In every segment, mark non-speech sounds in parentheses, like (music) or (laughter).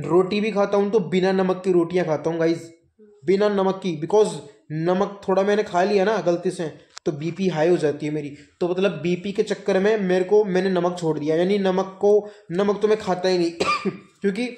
रोटी भी खाता हूँ तो बिना नमक की रोटियाँ खाता हूँ गाइज बिना नमक की बिकॉज नमक थोड़ा मैंने खा लिया ना गलती से तो बीपी हाई हो जाती है मेरी तो मतलब बीपी के चक्कर में मेरे को मैंने नमक छोड़ दिया यानी नमक को नमक तो मैं खाता ही नहीं (coughs) क्योंकि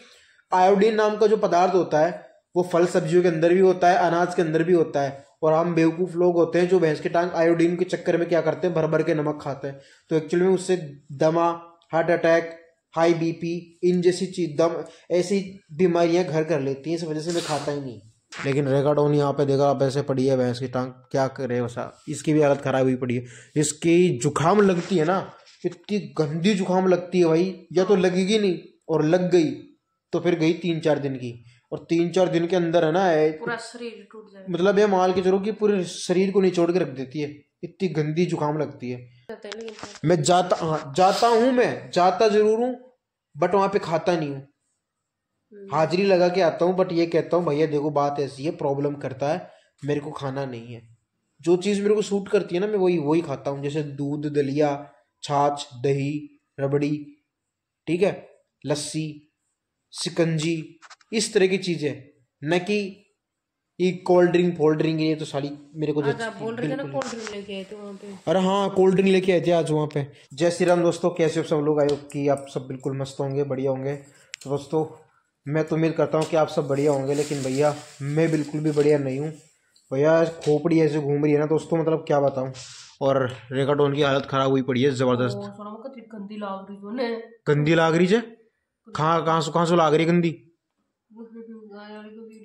आयोडीन नाम का जो पदार्थ होता है वो फल सब्जियों के अंदर भी होता है अनाज के अंदर भी होता है और हम बेवकूफ़ लोग होते हैं जो भैंस के टांग आयोडीन के चक्कर में क्या करते हैं भर भर के नमक खाते हैं तो एक्चुअली में उससे दमा हार्ट अटैक हाई बीपी इन जैसी चीज दम ऐसी बीमारियां घर कर लेती हैं इस वजह से मैं खाता ही नहीं लेकिन रेगाडोन यहाँ पे देखा आप ऐसे पड़ी है भैंस की टांग क्या करे वैसा इसकी भी हालत खराब हुई पड़ी है इसकी जुकाम लगती है ना इतनी गंदी जुकाम लगती है भाई या तो लगेगी नहीं और लग गई तो फिर गई तीन चार दिन की और तीन चार दिन के अंदर है ना पूरा शरीर टूट जाए मतलब ये माल के चलो कि पूरे शरीर को निचोड़ के रख देती है इतनी गंदी जुकाम लगती है मैं जाता हाँ जाता हूँ मैं जाता जरूर हूँ बट वहाँ पे खाता नहीं हूँ हम्म। हाजिरी लगा के आता हूँ बट ये कहता हूँ भैया देखो बात ऐसी है प्रॉब्लम करता है मेरे को खाना नहीं है जो चीज़ मेरे को सूट करती है ना मैं वही वही खाता हूँ जैसे दूध दलिया छाछ दही रबड़ी ठीक है लस्सी सिकंजी इस तरह की चीज़ें न कि एक कोल्ड ड्रिंक फोल्ड ड्रिंक ये तो सारी मेरे को अच्छा, अरे हाँ कोल्ड ड्रिंक लेके आए थे आज वहाँ पे जय श्री राम दोस्तों कैसे हो सब लोग आयो कि आप सब बिल्कुल मस्त होंगे बढ़िया होंगे तो दोस्तों मैं तो उम्मीद करता हूँ कि आप सब बढ़िया होंगे लेकिन भैया मैं बिल्कुल भी बढ़िया नहीं हूँ भैया खोपड़ी ऐसे घूम रही है ना दोस्तों मतलब क्या बताऊँ और टोन की हालत खराब हुई पड़ी है जबरदस्त गंदी लाग रही है गंदी लाग रही है कहाँ कहाँ से कहाँ से लाग रही गंदी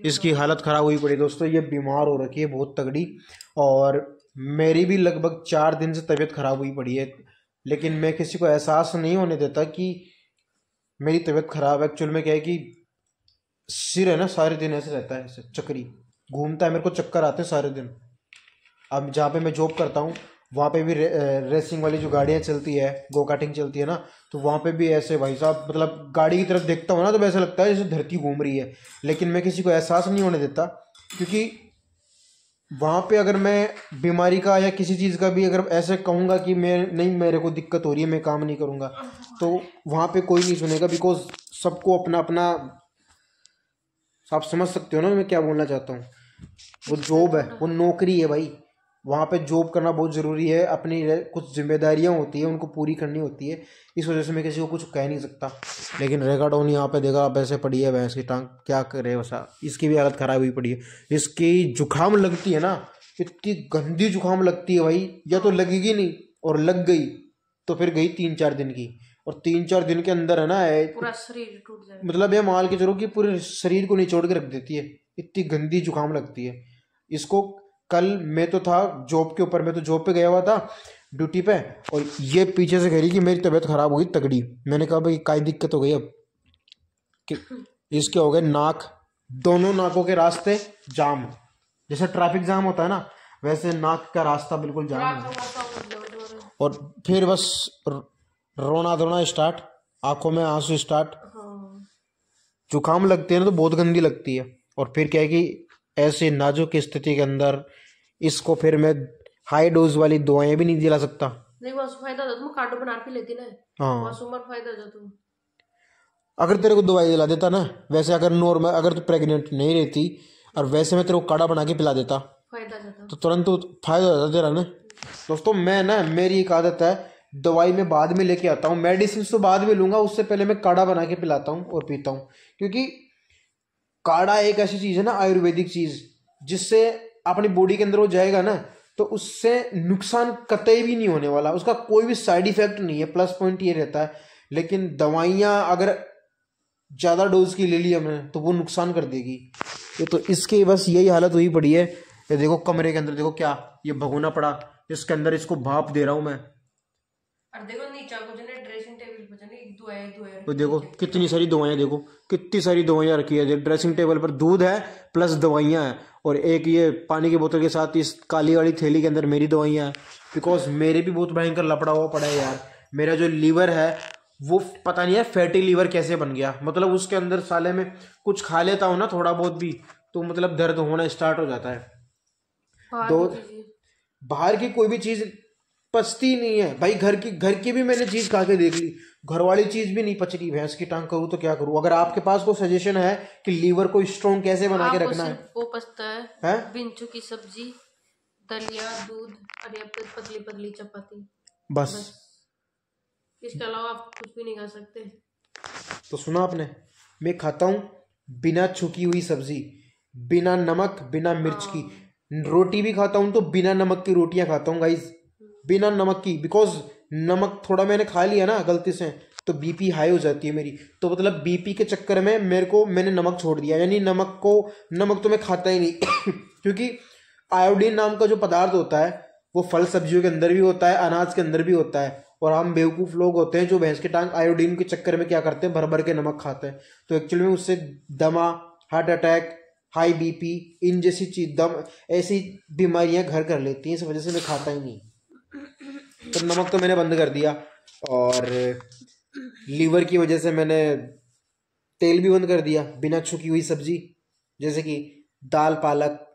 इसकी हालत ख़राब हुई पड़ी दोस्तों ये बीमार हो रखी है बहुत तगड़ी और मेरी भी लगभग चार दिन से तबीयत ख़राब हुई पड़ी है लेकिन मैं किसी को एहसास नहीं होने देता कि मेरी तबीयत ख़राब है एक्चुअल में क्या है कि सिर है ना सारे दिन ऐसे रहता है ऐसे चक्री घूमता है मेरे को चक्कर आते हैं सारे दिन अब जहाँ पे मैं जॉब करता हूँ वहाँ पे भी रे, रेसिंग वाली जो गाड़ियाँ चलती है गो कार्टिंग चलती है ना तो वहाँ पे भी ऐसे भाई साहब मतलब गाड़ी की तरफ देखता हूँ ना तो ऐसा लगता है जैसे धरती घूम रही है लेकिन मैं किसी को एहसास नहीं होने देता क्योंकि वहाँ पे अगर मैं बीमारी का या किसी चीज़ का भी अगर ऐसे कहूँगा कि मैं नहीं मेरे को दिक्कत हो रही है मैं काम नहीं करूँगा तो वहाँ पे कोई नहीं सुनेगा बिकॉज सबको अपना अपना आप समझ सकते हो ना मैं क्या बोलना चाहता हूँ वो जॉब है वो नौकरी है भाई वहाँ पे जॉब करना बहुत ज़रूरी है अपनी कुछ जिम्मेदारियाँ होती है उनको पूरी करनी होती है इस वजह से मैं किसी को कुछ कह नहीं सकता लेकिन रेगाडोन यहाँ पे देखा आप ऐसे पड़ी है भैंस की टांग क्या करे वैसा इसकी भी हालत ख़राब हुई पड़ी है इसकी जुकाम लगती है ना इतनी गंदी जुकाम लगती है भाई या तो लगेगी नहीं और लग गई तो फिर गई तीन चार दिन की और तीन चार दिन के अंदर है ना पूरा शरीर टूट जाए मतलब ये माल के चलो कि पूरे शरीर को निचोड़ के रख देती है इतनी गंदी जुकाम लगती है इसको कल मैं तो था जॉब के ऊपर मैं तो जॉब पे गया हुआ था ड्यूटी पे और ये पीछे से कह रही कि मेरी तबीयत ख़राब हो गई तगड़ी मैंने कहा भाई काई दिक्कत हो गई अब कि इसके हो गए नाक दोनों नाकों के रास्ते जाम जैसे ट्रैफिक जाम होता है ना वैसे नाक का रास्ता बिल्कुल जाम है और फिर बस रोना धोना स्टार्ट आंखों में आंसू स्टार्ट हाँ। जुकाम लगती है ना तो बहुत गंदी लगती है और फिर क्या है कि ऐसे नाजुक स्थिति के अंदर इसको फिर मैं हाई डोज वाली दवाएं भी नहीं दिला सकता नहीं तो हाँ। अगर तेरे को दवाई दिला देता ना वैसे अगर नॉर्मल अगर तू प्रेग्नेंट नहीं रहती और वैसे मैं तेरे को काढ़ा बना के पिला देता तो तुरंत तो फायदा होता तेरा ना दोस्तों मैं ना मेरी एक आदत है दवाई में बाद में लेके आता हूँ मेडिसिन तो बाद में लूंगा उससे पहले मैं काढ़ा बना के पिलाता हूँ और पीता हूँ क्योंकि काढ़ा एक ऐसी चीज़ है ना आयुर्वेदिक चीज़ जिससे अपनी बॉडी के अंदर वो जाएगा ना तो उससे नुकसान कतई भी नहीं होने वाला उसका कोई भी साइड इफेक्ट नहीं है प्लस पॉइंट ये रहता है लेकिन दवाइयाँ अगर ज़्यादा डोज की ले ली हमने तो वो नुकसान कर देगी ये तो इसके बस यही हालत हुई पड़ी है ये देखो कमरे के अंदर देखो क्या ये भगोना पड़ा इसके अंदर इसको भाप दे रहा हूँ मैं और देखो नीचा कुछ ने तो देखो कितनी सारी दवाइयाँ देखो कितनी सारी दवाइयाँ रखी है ड्रेसिंग टेबल पर दूध है प्लस दवाइयाँ हैं और एक ये पानी की बोतल के साथ इस काली वाली थैली के अंदर मेरी दवाइयाँ हैं बिकॉज मेरे भी बहुत भयंकर लपड़ा हुआ पड़ा है यार मेरा जो लीवर है वो पता नहीं है फैटी लीवर कैसे बन गया मतलब उसके अंदर साले में कुछ खा लेता हूँ ना थोड़ा बहुत भी तो मतलब दर्द होना स्टार्ट हो जाता है तो बाहर की कोई भी चीज़ पचती नहीं है भाई घर की घर की भी मैंने चीज़ खा के देख ली घर वाली चीज भी नहीं पच रही भैंस की टांग करूँ तो क्या करूँ अगर आपके पास कोई सजेशन है कि लीवर को स्ट्रॉन्ग कैसे बना के रखना है वो पचता है, है? बिंचू की सब्जी दलिया दूध और या फिर पतली पतली चपाती बस, बस। इसके अलावा आप कुछ भी नहीं खा सकते तो सुना आपने मैं खाता हूँ बिना छुकी हुई सब्जी बिना नमक बिना मिर्च की हाँ। रोटी भी खाता हूँ तो बिना नमक की रोटियां खाता हूँ गाइज हम्म। बिना नमक की बिकॉज नमक थोड़ा मैंने खा लिया ना गलती से तो बीपी हाई हो जाती है मेरी तो मतलब बीपी के चक्कर में मेरे को मैंने नमक छोड़ दिया यानी नमक को नमक तो मैं खाता ही नहीं (coughs) क्योंकि आयोडीन नाम का जो पदार्थ होता है वो फल सब्जियों के अंदर भी होता है अनाज के अंदर भी होता है और हम बेवकूफ़ लोग होते हैं जो भैंस के टांग आयोडीन के चक्कर में क्या करते हैं भर भर के नमक खाते हैं तो एक्चुअली में उससे दमा हार्ट अटैक हाई बीपी इन जैसी चीज दम ऐसी बीमारियां घर कर लेती हैं इस वजह से मैं खाता ही नहीं तो नमक तो मैंने बंद कर दिया और लीवर की वजह से मैंने तेल भी बंद कर दिया बिना छुकी हुई सब्जी जैसे कि दाल पालक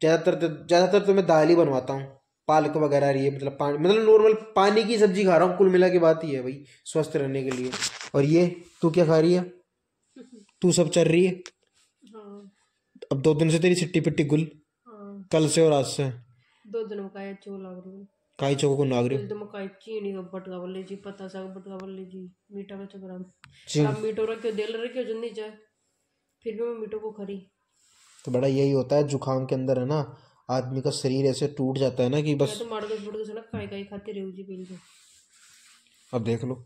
ज़्यादातर तो ज़्यादातर तो मैं दाल ही बनवाता हूँ पालक वगैरह रही है मतलब पानी मतलब नॉर्मल पानी की सब्जी खा रहा हूँ कुल मिला के बात ही है भाई स्वस्थ रहने के लिए और ये तू क्या खा रही है तू सब चल रही है हाँ। अब दो दिन से तेरी सिट्टी पिट्टी गुल हाँ। कल से और आज से दो दिनों का है चोला काई चोको को नागरे एकदम काई चीनी का बटका बल्ले जी पता सा बटका बल्ले जी मीठा में चकराम अब मीठो रखियो देल रखियो जन्नी जाए फिर भी मैं मीठो को खरी तो बड़ा यही होता है जुखाम के अंदर है ना आदमी का शरीर ऐसे टूट जाता है ना कि बस तो मार के बुड़ के ना काई काई खाते रहो जी बिल्कुल तो। अब देख लो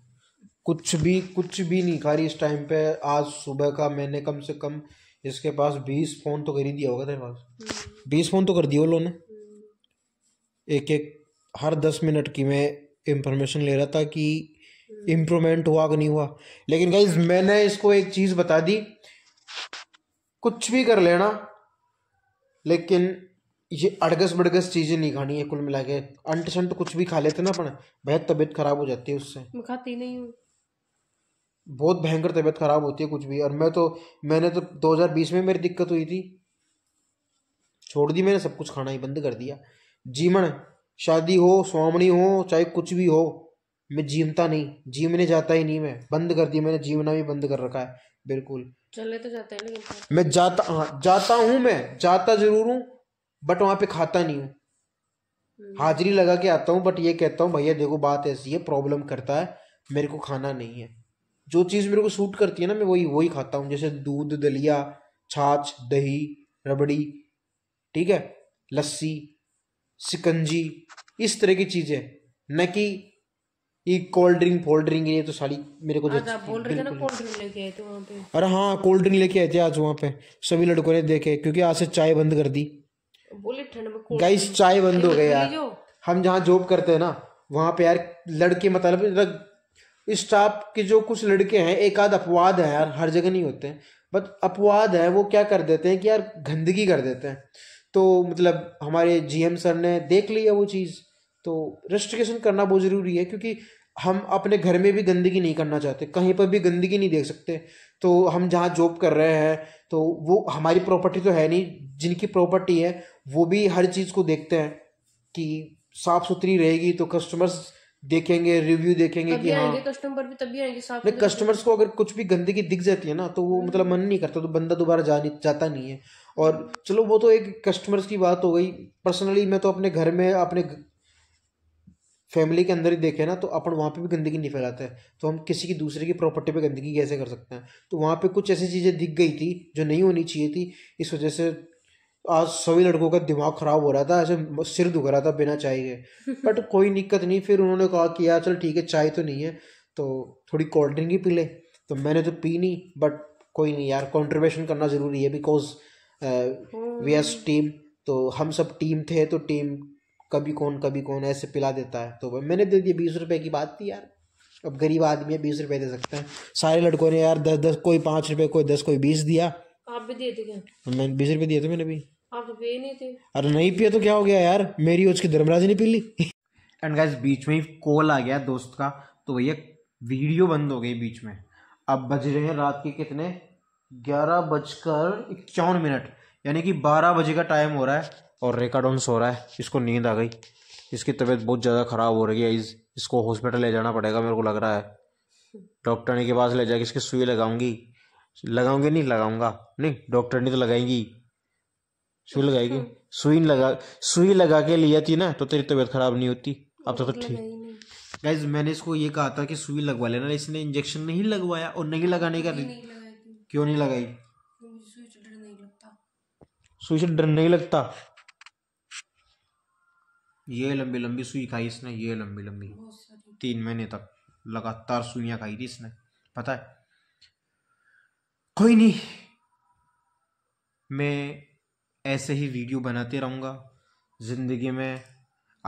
कुछ भी कुछ भी नहीं खा रही इस टाइम पे आज सुबह का मैंने कम से कम इसके पास बीस फोन तो कर ही दिया होगा तेरे पास हम्म। बीस फोन तो कर दिया उन्होंने हम्म। एक एक हर दस मिनट की मैं इंफॉर्मेशन ले रहा था कि इम्प्रूवमेंट हुआ कि नहीं हुआ लेकिन गाइज मैंने इसको एक चीज़ बता दी कुछ भी कर लेना लेकिन ये अड़गस बड़गस चीज़ें नहीं खानी है कुल मिला के अंट शंट कुछ भी खा लेते ना अपन बेहद तबीयत खराब हो जाती है उससे मैं खाती नहीं हूँ बहुत भयंकर तबीयत खराब होती है कुछ भी और मैं तो मैंने तो 2020 में मेरी दिक्कत हुई थी छोड़ दी मैंने सब कुछ खाना ही बंद कर दिया जीवन शादी हो स्वामणी हो चाहे कुछ भी हो मैं जीमता नहीं जीमने जाता ही नहीं मैं बंद कर दिया मैंने जीवना भी बंद कर रखा है बिल्कुल चले तो जाता है लेकिन मैं जाता हाँ जाता हूँ मैं जाता जरूर हूँ बट वहाँ पे खाता नहीं हूँ हम्म। हाजिरी लगा के आता हूँ बट ये कहता हूँ भैया देखो बात ऐसी है प्रॉब्लम करता है मेरे को खाना नहीं है जो चीज़ मेरे को सूट करती है ना मैं वही वही खाता हूँ जैसे दूध दलिया छाछ दही रबड़ी ठीक है लस्सी सिकंजी इस तरह की चीज़ें न कि ये कोल्ड ड्रिंक फोल्ड ड्रिंक ये तो सारी मेरे को अच्छा, अरे हाँ कोल्ड ड्रिंक लेके आए थे आज वहाँ पे सभी लड़कों ने देखे क्योंकि आज से चाय बंद कर दी ठंड गाइस चाय बंद हो गई यार हम जहाँ जॉब करते हैं ना वहाँ पे यार लड़के मतलब स्टाफ के जो कुछ लड़के हैं एक आध अपवाद है यार हर जगह नहीं होते हैं बट अपवाद है वो क्या कर देते हैं कि यार गंदगी कर देते हैं तो मतलब हमारे जीएम सर ने देख लिया वो चीज़ तो रेस्ट्रिकेशन करना बहुत ज़रूरी है क्योंकि हम अपने घर में भी गंदगी नहीं करना चाहते कहीं पर भी गंदगी नहीं देख सकते तो हम जहाँ जॉब कर रहे हैं तो वो हमारी प्रॉपर्टी तो है नहीं जिनकी प्रॉपर्टी है वो भी हर चीज़ को देखते हैं कि साफ़ सुथरी रहेगी तो कस्टमर्स देखेंगे रिव्यू देखेंगे कि हाँ कस्टमर भी तभी आएंगे साफ नहीं कस्टमर्स को अगर कुछ भी गंदगी दिख जाती है ना तो वो मतलब मन नहीं करता तो बंदा दोबारा जा जाता नहीं है और चलो वो तो एक कस्टमर्स की बात हो गई पर्सनली मैं तो अपने घर में अपने फैमिली के अंदर ही देखें ना तो अपन वहाँ पे भी गंदगी नहीं फैलाते हैं तो हम किसी की दूसरे की प्रॉपर्टी पे गंदगी कैसे कर सकते हैं तो वहाँ पे कुछ ऐसी चीज़ें दिख गई थी जो नहीं होनी चाहिए थी इस वजह से आज सभी लड़कों का दिमाग खराब हो रहा था ऐसे सिर दुख रहा था बिना चाय के बट (laughs) कोई दिक्कत नहीं फिर उन्होंने कहा कि यार चल ठीक है चाय तो नहीं है तो थोड़ी कोल्ड ड्रिंक ही पी ले तो मैंने तो पी नहीं बट कोई नहीं यार कॉन्ट्रीब्यूशन करना ज़रूरी है बिकॉज वीएस टीम तो हम सब टीम थे तो टीम कभी कौन कभी कौन ऐसे पिला देता है तो मैंने दे तो दिया बीस रुपए की बात थी यार अब गरीब आदमी है बीस रुपए दे सकते हैं सारे लड़कों ने यार दस दस कोई पाँच रुपए कोई दस कोई बीस दिया आप भी दिए थे क्या मैंने बीस रुपए दिए थे मैंने भी आप तो पिए नहीं थे अरे नहीं पिए तो क्या हो गया यार मेरी उसकी धर्मराज नहीं पी ली एंड गाइस बीच में ही कॉल आ गया दोस्त का तो भैया वीडियो बंद हो गई बीच में अब बज रहे हैं रात के कितने ग्यारह बजकर इक्यावन मिनट यानी कि बारह बजे का टाइम हो रहा है और रेकाडोन सो रहा है इसको नींद आ गई इसकी तबीयत बहुत ज़्यादा ख़राब हो रही है इस इसको हॉस्पिटल ले जाना पड़ेगा मेरे को लग रहा है डॉक्टरनी के पास ले जाके इसकी सुई लगाऊंगी लगाऊंगी नहीं लगाऊंगा नहीं डॉक्टरनी तो लगाएंगी सुई लगाएगी अच्छा। सुई लगा सुई लगा के लिया थी ना तो तेरी तबीयत ख़राब नहीं होती अब तो, तो ठीक गाइज मैंने इसको ये कहा था कि सुई लगवा लेना इसने इंजेक्शन नहीं लगवाया और नहीं लगाने का क्यों नहीं लगाई सुई से डर नहीं लगता ये लंबी लंबी सुई खाई इसने ये लंबी लंबी तीन महीने तक लगातार सुइया खाई थी इसने पता है कोई नहीं मैं ऐसे ही वीडियो बनाते रहूँगा ज़िंदगी में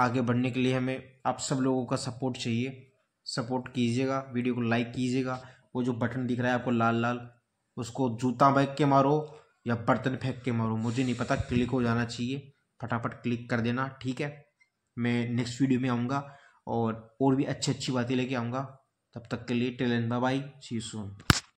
आगे बढ़ने के लिए हमें आप सब लोगों का सपोर्ट चाहिए सपोर्ट कीजिएगा वीडियो को लाइक कीजिएगा वो जो बटन दिख रहा है आपको लाल लाल उसको जूता बैग के मारो या बर्तन फेंक के मारो मुझे नहीं पता क्लिक हो जाना चाहिए फटाफट क्लिक कर देना ठीक है मैं नेक्स्ट वीडियो में आऊँगा और और भी अच्छी अच्छी बातें लेके आऊँगा तब तक के लिए टेलन एंड बाय सी सून